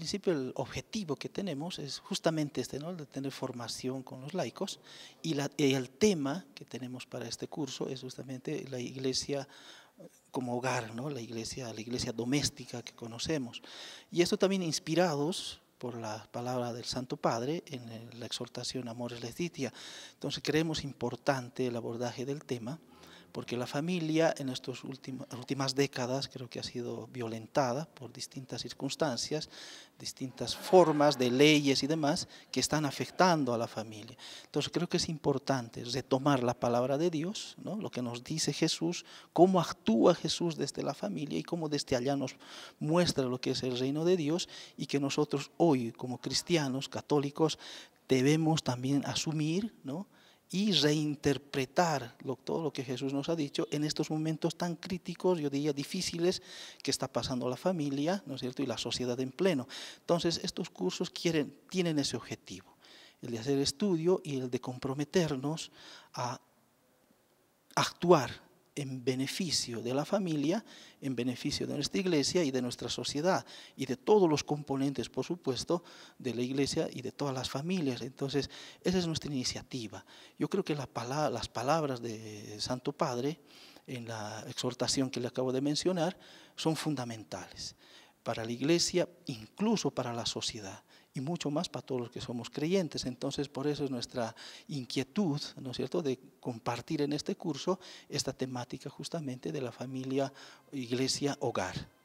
principio el objetivo que tenemos es justamente este, ¿no? el de tener formación con los laicos y, la, el tema que tenemos para este curso es justamente la iglesia eh, como hogar, ¿no? la, iglesia, la iglesia doméstica que conocemos. Y esto también inspirados por la palabra del Santo Padre en eh, la exhortación Amores Letitia. Entonces creemos importante el abordaje del tema porque la familia en estas últimas décadas creo que ha sido violentada por distintas circunstancias, distintas formas de leyes y demás que están afectando a la familia. Entonces creo que es importante retomar la palabra de Dios, ¿no? lo que nos dice Jesús, cómo actúa Jesús desde la familia y cómo desde allá nos muestra lo que es el reino de Dios y que nosotros hoy como cristianos, católicos, debemos también asumir, ¿no? y reinterpretar todo lo que Jesús nos ha dicho en estos momentos tan críticos, yo diría difíciles, que está pasando la familia, ¿no es cierto?, y la sociedad en pleno. Entonces, estos cursos quieren, tienen ese objetivo, el de hacer estudio y el de comprometernos a actuar en beneficio de la familia, en beneficio de nuestra iglesia y de nuestra sociedad y de todos los componentes, por supuesto, de la iglesia y de todas las familias. Entonces, esa es nuestra iniciativa. Yo creo que las palabras de Santo Padre en la exhortación que le acabo de mencionar son fundamentales para la iglesia, incluso para la sociedad y mucho más para todos los que somos creyentes. Entonces, por eso es nuestra inquietud, ¿no es cierto?, de compartir en este curso esta temática justamente de la familia, iglesia, hogar.